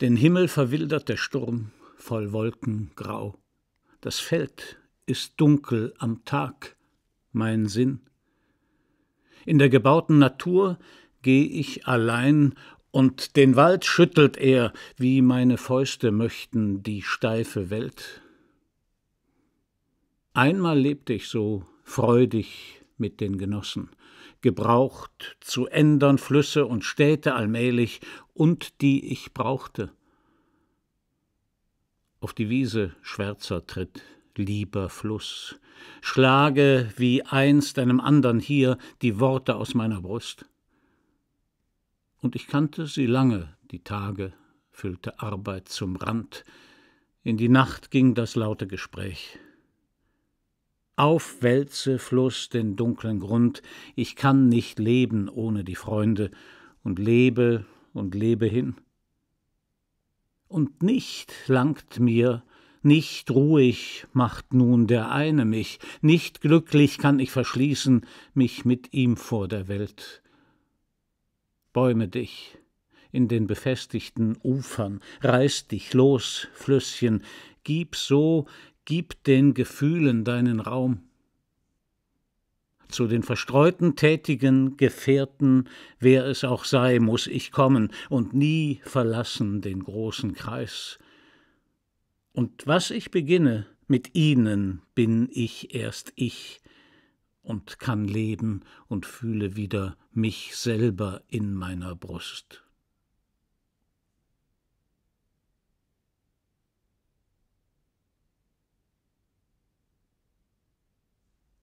Den Himmel verwildert der Sturm voll Wolken grau. Das Feld ist dunkel am Tag, mein Sinn. In der gebauten Natur geh ich allein, und den Wald schüttelt er, wie meine Fäuste möchten, die steife Welt. Einmal lebte ich so, freudig, mit den Genossen, gebraucht zu ändern Flüsse und Städte allmählich und die ich brauchte. Auf die Wiese Schwärzer tritt, lieber Fluss, schlage wie einst einem andern hier die Worte aus meiner Brust. Und ich kannte sie lange, die Tage, füllte Arbeit zum Rand, in die Nacht ging das laute Gespräch. Aufwälze Fluss den dunklen Grund, ich kann nicht leben ohne die Freunde, und lebe und lebe hin. Und nicht langt mir, nicht ruhig macht nun der eine mich, nicht glücklich kann ich verschließen mich mit ihm vor der Welt. Bäume dich in den befestigten Ufern, reiß dich los, Flüsschen, gib so Gib den Gefühlen deinen Raum. Zu den verstreuten, tätigen Gefährten, wer es auch sei, muß ich kommen und nie verlassen den großen Kreis. Und was ich beginne, mit ihnen bin ich erst ich und kann leben und fühle wieder mich selber in meiner Brust.